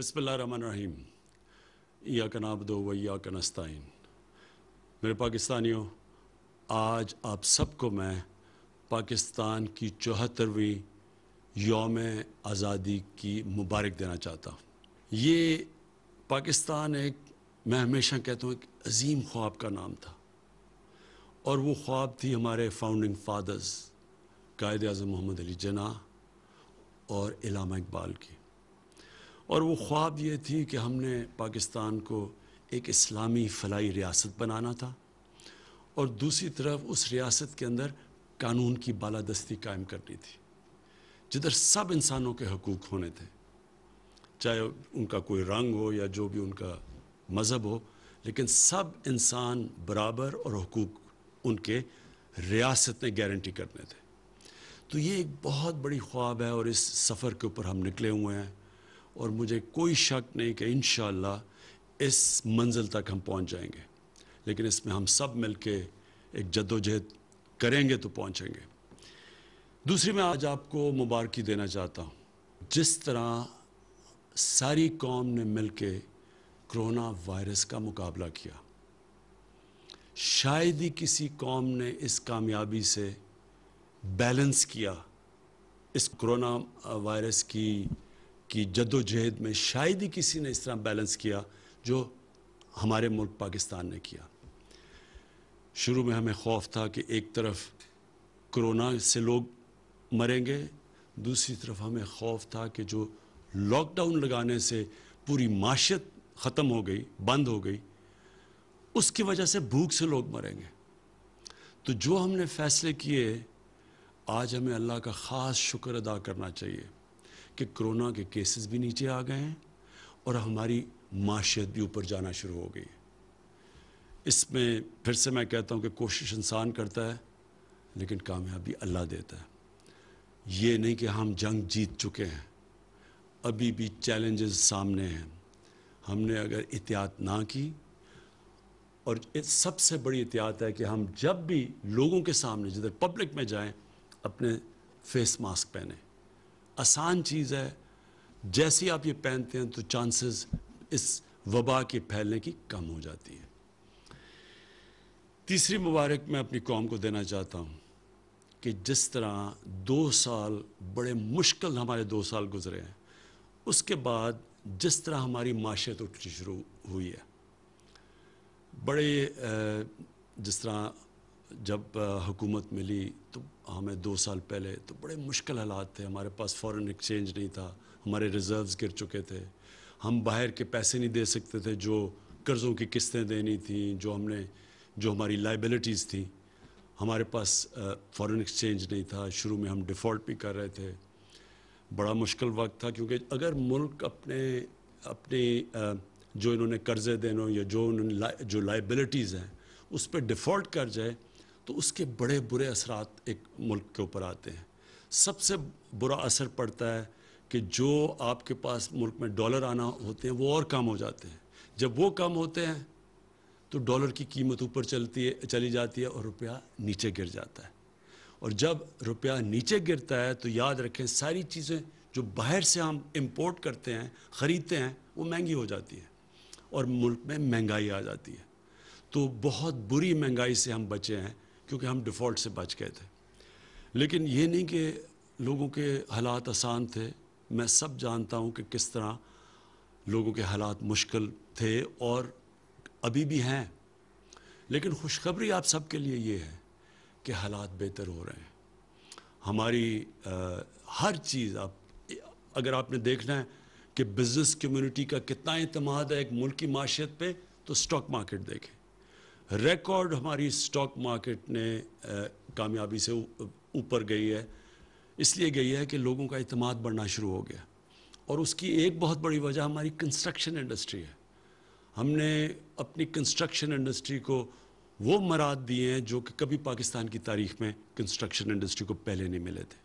बसमीम या कनाब दो वैया कनस्ताइन मेरे पाकिस्तानियों आज आप सबको मैं पाकिस्तान की चौहत्तरवीं योम आज़ादी की मुबारक देना चाहता हूँ ये पाकिस्तान एक मैं हमेशा कहता हूँ एक अजीम ख्वाब का नाम था और वो ख्वाब थी हमारे फाउंडिंग फादर्स कायद अजम मोहम्मद अली जना और इलामा इकबाल की और वो ख्वाब ये थी कि हमने पाकिस्तान को एक इस्लामी फलाई रियासत बनाना था और दूसरी तरफ उस रियासत के अंदर कानून की बालादस्ती कायम करनी थी जिधर सब इंसानों के हकूक़ होने थे चाहे उनका कोई रंग हो या जो भी उनका मज़हब हो लेकिन सब इंसान बराबर और हकूक़ उनके रियासत ने गारंटी करने थे तो ये एक बहुत बड़ी ख्वाब है और इस सफ़र के ऊपर हम निकले हुए हैं और मुझे कोई शक नहीं कि इन इस मंजिल तक हम पहुँच जाएंगे लेकिन इसमें हम सब मिल के एक जद्दोजहद करेंगे तो पहुँचेंगे दूसरी मैं आज आपको मुबारक देना चाहता हूँ जिस तरह सारी कौम ने मिल के कोरोना वायरस का मुकाबला किया शायद ही किसी कौम ने इस कामयाबी से बैलेंस किया इस कोरोना वायरस की कि जदोजहद में शायद ही किसी ने इस तरह बैलेंस किया जो हमारे मुल्क पाकिस्तान ने किया शुरू में हमें खौफ था कि एक तरफ कोरोना से लोग मरेंगे दूसरी तरफ हमें खौफ था कि जो लॉकडाउन लगाने से पूरी माशत ख़त्म हो गई बंद हो गई उसकी वजह से भूख से लोग मरेंगे तो जो हमने फैसले किए आज हमें अल्लाह का ख़ास शुक्र अदा करना चाहिए कि कोरोना के केसेस भी नीचे आ गए हैं और हमारी माशियत भी ऊपर जाना शुरू हो गई है इसमें फिर से मैं कहता हूँ कि कोशिश इंसान करता है लेकिन कामयाबी अल्लाह देता है ये नहीं कि हम जंग जीत चुके हैं अभी भी चैलेंजेस सामने हैं हमने अगर एहतियात ना की और सबसे बड़ी एहतियात है कि हम जब भी लोगों के सामने जिधर पब्लिक में जाएं अपने फेस मास्क पहने आसान चीज़ है जैसे आप ये पहनते हैं तो चांसेस इस वबा के फैलने की कम हो जाती है तीसरी मुबारक मैं अपनी कौम को देना चाहता हूँ कि जिस तरह दो साल बड़े मुश्किल हमारे दो साल गुजरे हैं उसके बाद जिस तरह हमारी माशियत उठनी शुरू हुई है बड़े जिस तरह जब हुकूमत मिली तो हमें दो साल पहले तो बड़े मुश्किल हालात थे हमारे पास फॉरेन एक्सचेंज नहीं था हमारे रिज़र्व्स गिर चुके थे हम बाहर के पैसे नहीं दे सकते थे जो कर्ज़ों की किस्तें देनी थी जो हमने जो हमारी लाइबिलिटीज़ थी हमारे पास फॉरेन एक्सचेंज नहीं था शुरू में हम डिफ़ॉल्ट भी कर रहे थे बड़ा मुश्किल वक्त था क्योंकि अगर मुल्क अपने अपने जो इन्होंने कर्ज़े देने या जो जो लाइबिलिटीज़ हैं उस पर डिफ़ॉल्ट कर जाए तो उसके बड़े बुरे असरात एक मुल्क के ऊपर आते हैं सबसे बुरा असर पड़ता है कि जो आपके पास मुल्क में डॉलर आना होते हैं वो और कम हो जाते हैं जब वो कम होते हैं तो डॉलर की कीमत ऊपर चलती है चली जाती है और रुपया नीचे गिर जाता है और जब रुपया नीचे गिरता है तो याद रखें सारी चीज़ें जो बाहर से हम इम्पोर्ट करते हैं ख़रीदते हैं वो महंगी हो जाती है और मुल्क में महंगाई आ जाती है तो बहुत बुरी महंगाई से हम बचे हैं क्योंकि हम डिफ़ॉल्ट से बच गए थे लेकिन ये नहीं कि लोगों के हालात आसान थे मैं सब जानता हूँ कि किस तरह लोगों के हालात मुश्किल थे और अभी भी हैं लेकिन खुशखबरी आप सब के लिए ये है कि हालात बेहतर हो रहे हैं हमारी आ, हर चीज़ आप अगर आपने देखना है कि बिज़नेस कम्युनिटी का कितना अतमाद है एक मुल्क की माशियत पे तो स्टॉक मार्केट देखें रिकॉर्ड हमारी स्टॉक मार्केट ने कामयाबी से ऊपर गई है इसलिए गई है कि लोगों का अतमाद बढ़ना शुरू हो गया और उसकी एक बहुत बड़ी वजह हमारी कंस्ट्रक्शन इंडस्ट्री है हमने अपनी कंस्ट्रक्शन इंडस्ट्री को वो मराद दिए हैं जो कि कभी पाकिस्तान की तारीख में कंस्ट्रक्शन इंडस्ट्री को पहले नहीं मिले थे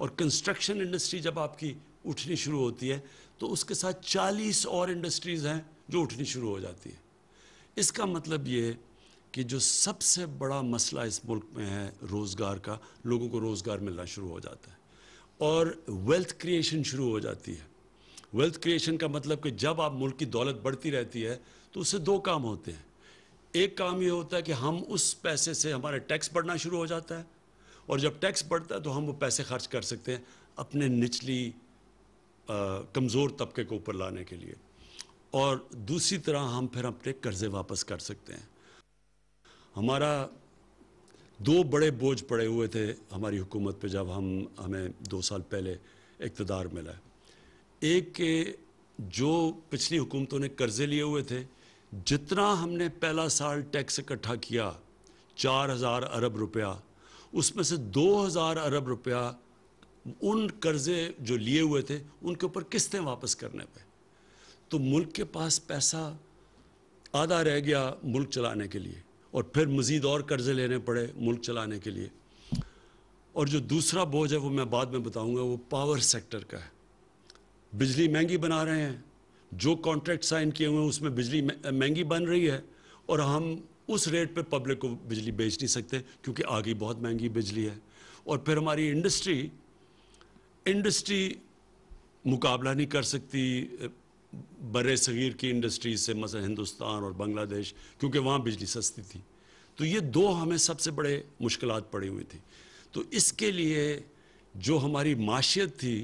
और कंस्ट्रक्शन इंडस्ट्री जब आपकी उठनी शुरू होती है तो उसके साथ 40 और इंडस्ट्रीज़ हैं जो उठनी शुरू हो जाती है इसका मतलब ये कि जो सबसे बड़ा मसला इस मुल्क में है रोज़गार का लोगों को रोज़गार मिलना शुरू हो जाता है और वेल्थ क्रिएशन शुरू हो जाती है वेल्थ क्रिएशन का मतलब कि जब आप मुल्क की दौलत बढ़ती रहती है तो उससे दो काम होते हैं एक काम ये होता है कि हम उस पैसे से हमारे टैक्स बढ़ना शुरू हो जाता है और जब टैक्स बढ़ता है तो हम वो पैसे खर्च कर सकते हैं अपने निचली कमज़ोर तबके को ऊपर लाने के लिए और दूसरी तरह हम फिर अपने कर्ज़े वापस कर सकते हैं हमारा दो बड़े बोझ पड़े हुए थे हमारी हुकूमत पे जब हम हमें दो साल पहले इकतदार मिला एक के जो पिछली हुकूमतों ने कर्ज़े लिए हुए थे जितना हमने पहला साल टैक्स इकट्ठा किया चार हज़ार अरब रुपया उसमें से दो हज़ार अरब रुपया उन कर्ज़े जो लिए हुए थे उनके ऊपर किस्तें वापस करने पे तो मुल्क के पास पैसा आधा रह गया मुल्क चलाने के लिए और फिर मज़ीद और कर्ज़े लेने पड़े मुल्क चलाने के लिए और जो दूसरा बोझ है वो मैं बाद में बताऊंगा वो पावर सेक्टर का है बिजली महंगी बना रहे हैं जो कॉन्ट्रैक्ट साइन किए हुए हैं उसमें बिजली महंगी बन रही है और हम उस रेट पे पब्लिक को बिजली बेच नहीं सकते क्योंकि आगे बहुत महंगी बिजली है और फिर हमारी इंडस्ट्री इंडस्ट्री मुकाबला नहीं कर सकती बर सग़ीर की इंडस्ट्रीज से मसल हिंदुस्तान और बांग्लादेश क्योंकि वहाँ बिजली सस्ती थी तो ये दो हमें सबसे बड़े मुश्किल पड़ी हुई थी तो इसके लिए जो हमारी माशियत थी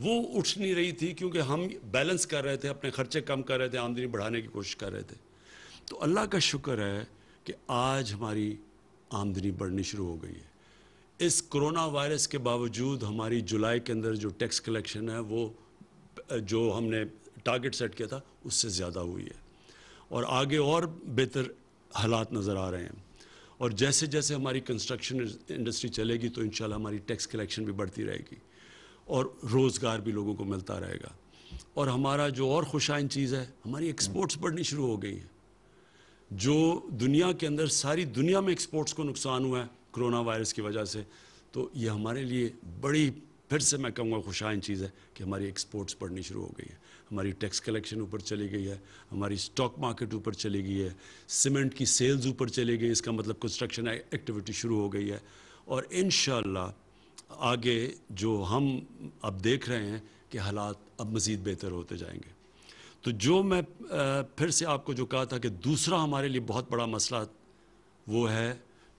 वो उठ नहीं रही थी क्योंकि हम बैलेंस कर रहे थे अपने खर्चे कम कर रहे थे आमदनी बढ़ाने की कोशिश कर रहे थे तो अल्लाह का शुक्र है कि आज हमारी आमदनी बढ़नी शुरू हो गई है इस कोरोना वायरस के बावजूद हमारी जुलाई के अंदर जो टैक्स कलेक्शन है वो जो हमने टारगेट सेट किया था उससे ज़्यादा हुई है और आगे और बेहतर हालात नज़र आ रहे हैं और जैसे जैसे हमारी कंस्ट्रक्शन इंडस्ट्री चलेगी तो इन हमारी टैक्स कलेक्शन भी बढ़ती रहेगी और रोज़गार भी लोगों को मिलता रहेगा और हमारा जो और खुशाइन चीज़ है हमारी एक्सपोर्ट्स बढ़नी शुरू हो गई हैं जो दुनिया के अंदर सारी दुनिया में एक्सपोर्ट्स को नुकसान हुआ है कोरोना वायरस की वजह से तो ये हमारे लिए बड़ी फिर से मैं कहूँगा खुशाइन चीज़ है कि हमारी एक्सपोर्ट्स बढ़नी शुरू हो गई है हमारी टैक्स कलेक्शन ऊपर चली गई है हमारी स्टॉक मार्केट ऊपर चली गई है सीमेंट की सेल्स ऊपर चली गई इसका मतलब कंस्ट्रक्शन एक्टिविटी शुरू हो गई है और इन आगे जो हम अब देख रहे हैं कि हालात अब मज़ीद बेहतर होते जाएंगे तो जो मैं फिर से आपको जो कहा था कि दूसरा हमारे लिए बहुत बड़ा मसला वो है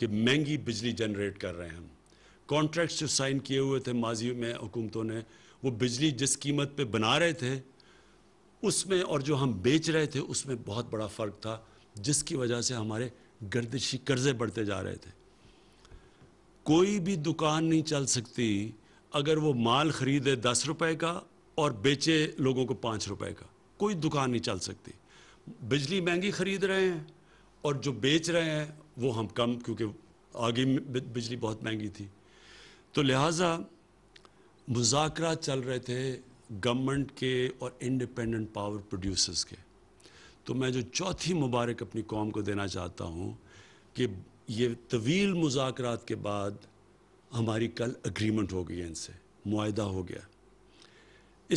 कि महंगी बिजली जनरेट कर रहे हैं हम कॉन्ट्रैक्ट्स जो साइन किए हुए थे माजी में हुकूमतों ने वो बिजली जिस कीमत पे बना रहे थे उसमें और जो हम बेच रहे थे उसमें बहुत बड़ा फ़र्क था जिसकी वजह से हमारे गर्दिशी कर्ज़े बढ़ते जा रहे थे कोई भी दुकान नहीं चल सकती अगर वो माल ख़रीदे दस रुपए का और बेचे लोगों को पाँच रुपए का कोई दुकान नहीं चल सकती बिजली महंगी ख़रीद रहे हैं और जो बेच रहे हैं वो हम कम क्योंकि आगे बिजली बहुत महंगी थी तो लिहाजा मुजाकर चल रहे थे गवर्नमेंट के और इंडिपेंडेंट पावर प्रोड्यूसर्स के तो मैं जो चौथी मुबारक अपनी कौम को देना चाहता हूँ कि ये तवील मुजाकर के बाद हमारी कल अग्रीमेंट हो गई है इनसे माहा हो गया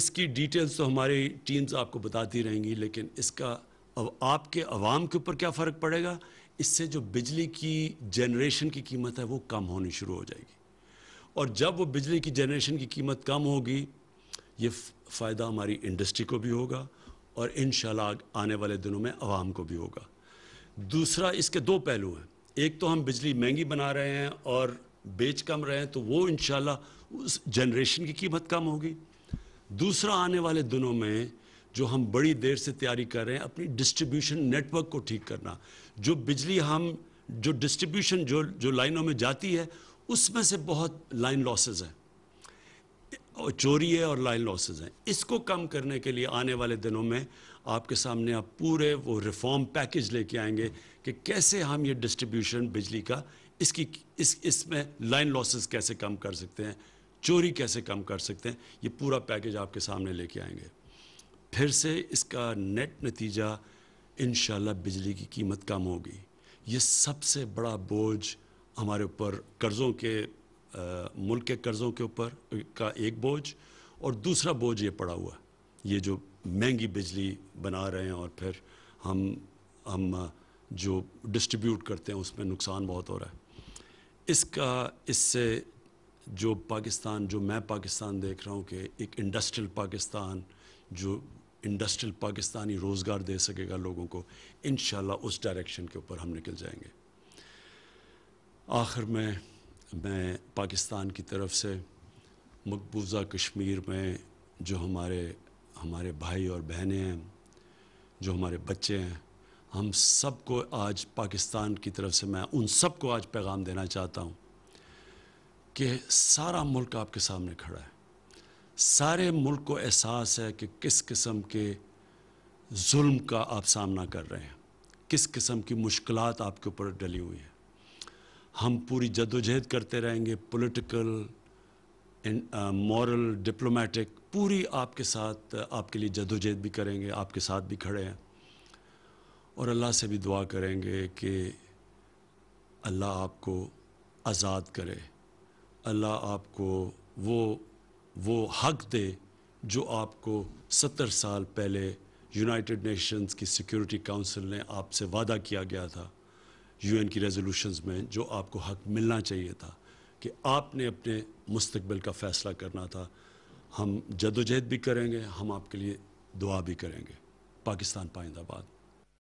इसकी डिटेल्स तो हमारी टीम्स आपको बताती रहेंगी लेकिन इसका अब आपके आवाम के ऊपर क्या फ़र्क पड़ेगा इससे जो बिजली की जनरेशन की कीमत है वो कम होनी शुरू हो जाएगी और जब वो बिजली की जनरेशन की कीमत कम होगी ये फ़ायदा हमारी इंडस्ट्री को भी होगा और इन आने वाले दिनों में आवाम को भी होगा दूसरा इसके दो पहलू हैं एक तो हम बिजली महंगी बना रहे हैं और बेच कम रहे हैं तो वो इन उस जनरेशन की कीमत कम होगी दूसरा आने वाले दिनों में जो हम बड़ी देर से तैयारी कर रहे हैं अपनी डिस्ट्रीब्यूशन नेटवर्क को ठीक करना जो बिजली हम जो डिस्ट्रीब्यूशन जो जो लाइनों में जाती है उसमें से बहुत लाइन लॉसेज हैं और चोरी है और लाइन लॉसेज हैं इसको कम करने के लिए आने वाले दिनों में आपके सामने आप पूरे वो रिफॉर्म पैकेज लेके आएंगे कि कैसे हम ये डिस्ट्रीब्यूशन बिजली का इसकी इस इसमें लाइन लॉसेस कैसे कम कर सकते हैं चोरी कैसे कम कर सकते हैं ये पूरा पैकेज आपके सामने लेके आएंगे फिर से इसका नेट नतीजा इन बिजली की कीमत कम होगी ये सबसे बड़ा बोझ हमारे ऊपर कर्ज़ों के आ, मुल्क के कर्ज़ों के ऊपर का एक बोझ और दूसरा बोझ ये पड़ा हुआ ये जो महंगी बिजली बना रहे हैं और फिर हम हम जो डिस्ट्रीब्यूट करते हैं उसमें नुकसान बहुत हो रहा है इसका इससे जो पाकिस्तान जो मैं पाकिस्तान देख रहा हूँ कि एक इंडस्ट्रियल पाकिस्तान जो इंडस्ट्रियल पाकिस्तानी रोज़गार दे सकेगा लोगों को इन उस डायरेक्शन के ऊपर हम निकल जाएंगे आखिर में मैं पाकिस्तान की तरफ से मकबूजा कश्मीर में जो हमारे हमारे भाई और बहनें हैं जो हमारे बच्चे हैं हम सबको आज पाकिस्तान की तरफ से मैं उन सबको आज पैगाम देना चाहता हूँ कि सारा मुल्क आपके सामने खड़ा है सारे मुल्क को एहसास है कि किस किस्म के जुल्म का आप सामना कर रहे हैं किस किस्म की मुश्किलात आपके ऊपर डली हुई हैं हम पूरी जदोजहद करते रहेंगे पॉलिटिकल मॉरल डिप्लोमेटिक पूरी आपके साथ आपके लिए जदोजहद भी करेंगे आपके साथ भी खड़े हैं और अल्लाह से भी दुआ करेंगे कि अल्लाह आपको आज़ाद करे अल्लाह आपको वो वो हक दे जो आपको सत्तर साल पहले यूनाइटेड नेशंस की सिक्योरिटी काउंसिल ने आपसे वादा किया गया था यूएन की रेजोल्यूशंस में जो आपको हक मिलना चाहिए था कि आपने अपने मुस्तबिल का फ़ैसला करना था हम जदोजहद भी करेंगे हम आपके लिए दुआ भी करेंगे पाकिस्तान पाइंदाबाद